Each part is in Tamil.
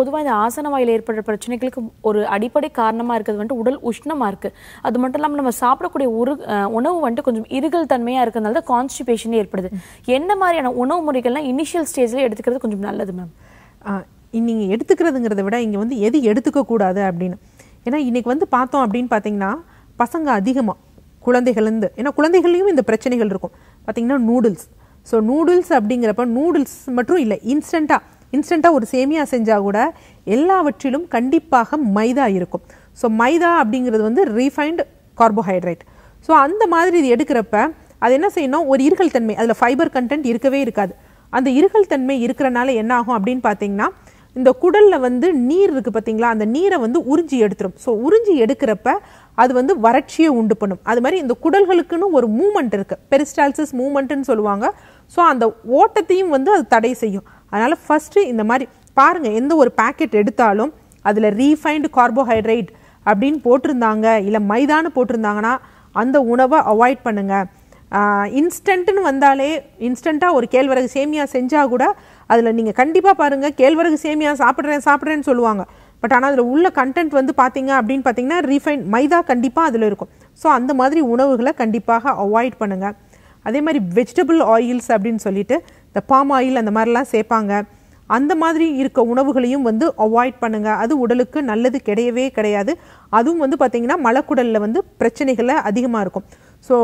பொதுவாக இந்த ஆசன வாயில் ஏற்படுற பிரச்சனைகளுக்கு ஒரு அடிப்படை காரணமாக இருக்கிறது வந்துட்டு உடல் உஷ்ணமாக இருக்குது அது மட்டும் இல்லாமல் நம்ம சாப்பிடக்கூடிய ஒரு உணவு வந்துட்டு கொஞ்சம் இருகல் தன்மையாக இருக்கிறதுனால தான் கான்ஸ்டிபேஷன் ஏற்படுது என்ன மாதிரியான உணவு முறைகள்லாம் இனிஷியல் ஸ்டேஜில் எடுத்துக்கிறது கொஞ்சம் நல்லது மேம் நீங்கள் எடுத்துக்கிறதுங்கிறத விட இங்கே வந்து எது எடுத்துக்கக்கூடாது அப்படின்னு ஏன்னா இன்றைக்கி வந்து பார்த்தோம் அப்படின்னு பார்த்தீங்கன்னா பசங்க அதிகமாக குழந்தைகள்ந்து ஏன்னா குழந்தைகள்லையும் இந்த பிரச்சனைகள் இருக்கும் பார்த்திங்கன்னா நூடுல்ஸ் ஸோ நூடுல்ஸ் அப்படிங்கிறப்ப நூடுல்ஸ் மட்டும் இல்லை இன்ஸ்டண்ட்டாக இன்ஸ்டண்ட்டாக ஒரு சேமியா செஞ்சால் கூட எல்லாவற்றிலும் கண்டிப்பாக மைதா இருக்கும் ஸோ மைதா அப்படிங்கிறது வந்து ரீஃபைண்ட் கார்போஹைட்ரேட் ஸோ அந்த மாதிரி இது எடுக்கிறப்ப அது என்ன செய்யணும் ஒரு இருகல் தன்மை அதில் ஃபைபர் கண்டென்ட் இருக்கவே இருக்காது அந்த இருகல் தன்மை இருக்கிறனால என்ன ஆகும் அப்படின்னு பார்த்தீங்கன்னா இந்த குடலில் வந்து நீர் இருக்குது பார்த்தீங்களா அந்த நீரை வந்து உறிஞ்சி எடுத்துரும் ஸோ உறிஞ்சி எடுக்கிறப்ப அது வந்து வறட்சியை உண்டு பண்ணும் அது மாதிரி இந்த குடல்களுக்குன்னு ஒரு மூமெண்ட் இருக்குது பெரிஸ்டால்சிஸ் மூமெண்ட்டுன்னு சொல்லுவாங்க ஸோ அந்த ஓட்டத்தையும் வந்து அது தடை செய்யும் அதனால் ஃபஸ்ட்டு இந்த மாதிரி பாருங்கள் எந்த ஒரு பேக்கெட் எடுத்தாலும் அதில் ரீஃபைண்டு கார்போஹைட்ரேட் அப்படின்னு போட்டிருந்தாங்க இல்லை மைதான்னு போட்டிருந்தாங்கன்னா அந்த உணவை அவாய்ட் பண்ணுங்கள் இன்ஸ்டன்ட்டுன்னு வந்தாலே இன்ஸ்டண்ட்டாக ஒரு கேழ்வரகு சேமியா செஞ்சால் கூட அதில் நீங்கள் கண்டிப்பாக பாருங்கள் கேழ்வரகு சேமியா சாப்பிட்றேன் சாப்பிட்றேன்னு சொல்லுவாங்க பட் ஆனால் அதில் உள்ள கண்டென்ட் வந்து பார்த்தீங்க அப்படின்னு பார்த்தீங்கன்னா ரீஃபைன் மைதா கண்டிப்பாக அதில் இருக்கும் ஸோ அந்த மாதிரி உணவுகளை கண்டிப்பாக அவாய்ட் பண்ணுங்கள் அதே மாதிரி வெஜிடபிள் ஆயில்ஸ் அப்படின்னு சொல்லிட்டு இந்த பாம் ஆயில் அந்த மாதிரிலாம் சேர்ப்பாங்க அந்த மாதிரி இருக்க உணவுகளையும் வந்து அவாய்ட் பண்ணுங்கள் அது உடலுக்கு நல்லது கிடையவே கிடையாது அதுவும் வந்து பார்த்திங்கன்னா மலக்குடலில் வந்து பிரச்சனைகளை அதிகமாக இருக்கும் ஸோ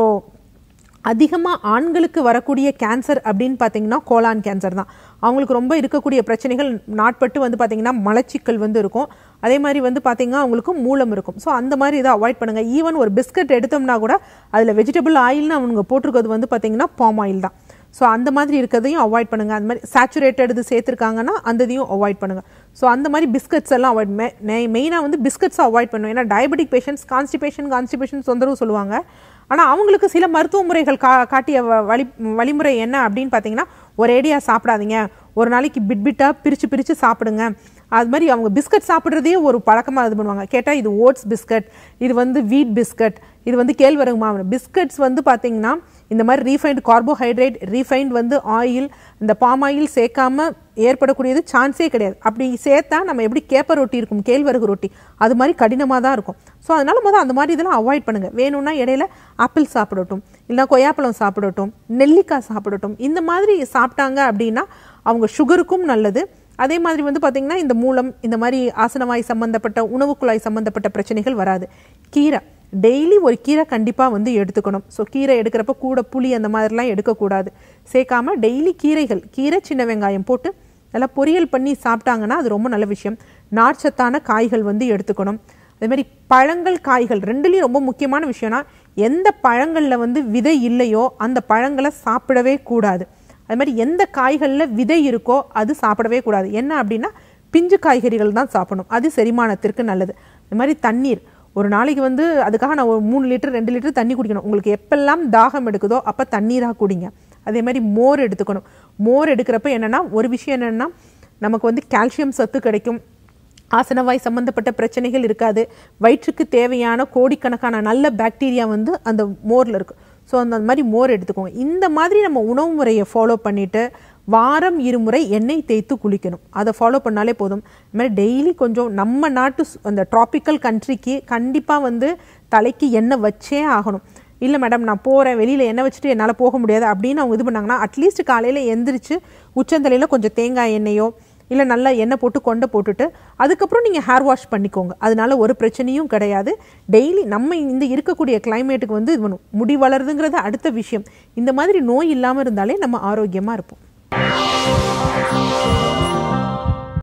அதிகமாக ஆண்களுக்கு வரக்கூடிய கேன்சர் அப்படின்னு பார்த்தீங்கன்னா கோலான் கேன்சர் தான் அவங்களுக்கு ரொம்ப இருக்கக்கூடிய பிரச்சனைகள் நாட்பட்டு வந்து பார்த்திங்கன்னா மலச்சிக்கல் வந்து இருக்கும் அதே மாதிரி வந்து பார்த்திங்கன்னா அவங்களுக்கு மூலம் இருக்கும் ஸோ அந்த மாதிரி இதை அவாய்ட் பண்ணுங்கள் ஈவன் ஒரு பிஸ்கட் எடுத்தோம்னா கூட அதில் வெஜிடபிள் ஆயில்னு அவங்க போட்டிருக்கிறது வந்து பார்த்திங்கன்னா பாம் ஆயில் தான் ஸோ அந்த மாதிரி இருக்கிறதையும் அவாய்ட் பண்ணுங்கள் அந்த மாதிரி சேச்சுரேட்டட் இது சேர்த்துருக்காங்கன்னா அந்த இதையும் அவாய்ட் பண்ணுங்கள் ஸோ அந்த மாதிரி பிஸ்கட்ஸ் எல்லாம் அவாய்ட் மெ மெயினாக வந்து பிஸ்கட்ஸை அவாய்ட் பண்ணும் ஏன்னா டயபெட்டிக் பேஷண்ட்ஸ் கான்ஸ்டிபேஷன் கான்ஸ்டிபேஷன் தொந்தரவு சொல்லுவாங்க ஆனால் அவங்களுக்கு சில மருத்துவ முறைகள் கா காட்டிய வழி வழிமுறை என்ன அப்படின்னு பார்த்தீங்கன்னா ஒரேடியாக சாப்பிடாதீங்க ஒரு நாளைக்கு பிட் பிட்டாக பிரித்து பிரித்து சாப்பிடுங்க அது மாதிரி அவங்க பிஸ்கட் சாப்பிட்றதே ஒரு பழக்கமாக இது பண்ணுவாங்க கேட்டால் இது ஓட்ஸ் பிஸ்கட் இது வந்து வீட் பிஸ்கட் இது வந்து கேழ்வரகு மாவு பிஸ்கட்ஸ் வந்து பார்த்திங்கன்னா இந்த மாதிரி ரீஃபைண்ட் கார்போஹைட்ரேட் ரீஃபைண்ட் வந்து ஆயில் இந்த பாம் ஆயில் சேர்க்காமல் ஏற்படக்கூடியது சான்ஸே கிடையாது அப்படி சேர்த்தா நம்ம எப்படி கேப்பர் ரொட்டி இருக்கும் கேழ்வரகு ரொட்டி அது மாதிரி கடினமாக தான் இருக்கும் ஸோ அதனால் முதல் அந்த மாதிரி இதெல்லாம் அவாய்ட் பண்ணுங்கள் வேணும்னா இடையில ஆப்பிள் சாப்பிடட்டும் இல்லைனா கொய்யாப்பழம் சாப்பிடட்டும் நெல்லிக்காய் சாப்பிடட்டும் இந்த மாதிரி சாப்பிட்டாங்க அப்படின்னா அவங்க சுகருக்கும் நல்லது அதே மாதிரி வந்து பார்த்திங்கன்னா இந்த மூலம் இந்த மாதிரி ஆசனவாய் சம்மந்தப்பட்ட உணவு குழாய் சம்மந்தப்பட்ட பிரச்சனைகள் வராது கீரை டெய்லி ஒரு கீரை கண்டிப்பாக வந்து எடுத்துக்கணும் ஸோ கீரை எடுக்கிறப்ப கூட புளி அந்த மாதிரிலாம் எடுக்கக்கூடாது சேர்க்காமல் டெய்லி கீரைகள் கீரை சின்ன வெங்காயம் போட்டு நல்லா பொரியல் பண்ணி சாப்பிட்டாங்கன்னா அது ரொம்ப நல்ல விஷயம் நார்ச்சத்தான காய்கள் வந்து எடுத்துக்கணும் அதே மாதிரி பழங்கள் காய்கள் ரெண்டுலேயும் ரொம்ப முக்கியமான விஷயம்னா எந்த பழங்களில் வந்து விதை இல்லையோ அந்த பழங்களை சாப்பிடவே கூடாது அது மாதிரி எந்த காய்களில் விதை இருக்கோ அது சாப்பிடவே கூடாது என்ன அப்படின்னா பிஞ்சு காய்கறிகள் தான் சாப்பிடணும் அது செரிமானத்திற்கு நல்லது இந்த மாதிரி தண்ணீர் ஒரு நாளைக்கு வந்து அதுக்காக நான் ஒரு மூணு லிட்டர் ரெண்டு லிட்டர் தண்ணி குடிக்கணும் உங்களுக்கு எப்பெல்லாம் தாகம் எடுக்குதோ அப்போ தண்ணீராக குடிங்க அதே மாதிரி மோர் எடுத்துக்கணும் மோர் எடுக்கிறப்ப என்னென்னா ஒரு விஷயம் என்னென்னா நமக்கு வந்து கால்சியம் சத்து கிடைக்கும் ஆசனவாய் சம்மந்தப்பட்ட பிரச்சனைகள் இருக்காது வயிற்றுக்கு தேவையான கோடிக்கணக்கான நல்ல பாக்டீரியா வந்து அந்த மோரில் இருக்குது ஸோ அந்த மாதிரி மோர் எடுத்துக்கோங்க இந்த மாதிரி நம்ம உணவு முறையை ஃபாலோ பண்ணிவிட்டு வாரம் இருமுறை எண்ணெய் தேய்த்து குளிக்கணும் அதை ஃபாலோ பண்ணாலே போதும் இது மாதிரி டெய்லி கொஞ்சம் நம்ம நாட்டு அந்த ட்ராபிக்கல் கண்ட்ரிக்கு கண்டிப்பாக வந்து தலைக்கு எண்ணெய் வச்சே ஆகணும் இல்லை மேடம் நான் போகிறேன் வெளியில் எண்ணெய் வச்சுட்டு என்னால் போக முடியாது அப்படின்னு அவங்க இது பண்ணாங்கன்னா அட்லீஸ்ட் காலையில் எந்திரிச்சு உச்சந்தலையில் கொஞ்சம் தேங்காய் எண்ணெயோ இல்லை நல்லா எண்ணெய் போட்டு கொண்டை போட்டுட்டு அதுக்கப்புறம் நீங்கள் ஹேர் வாஷ் பண்ணிக்கோங்க அதனால ஒரு பிரச்சனையும் கிடையாது டெய்லி நம்ம இந்த இருக்கக்கூடிய கிளைமேட்டுக்கு வந்து இது முடி வளருதுங்கிறது அடுத்த விஷயம் இந்த மாதிரி நோய் இல்லாமல் இருந்தாலே நம்ம ஆரோக்கியமாக இருப்போம்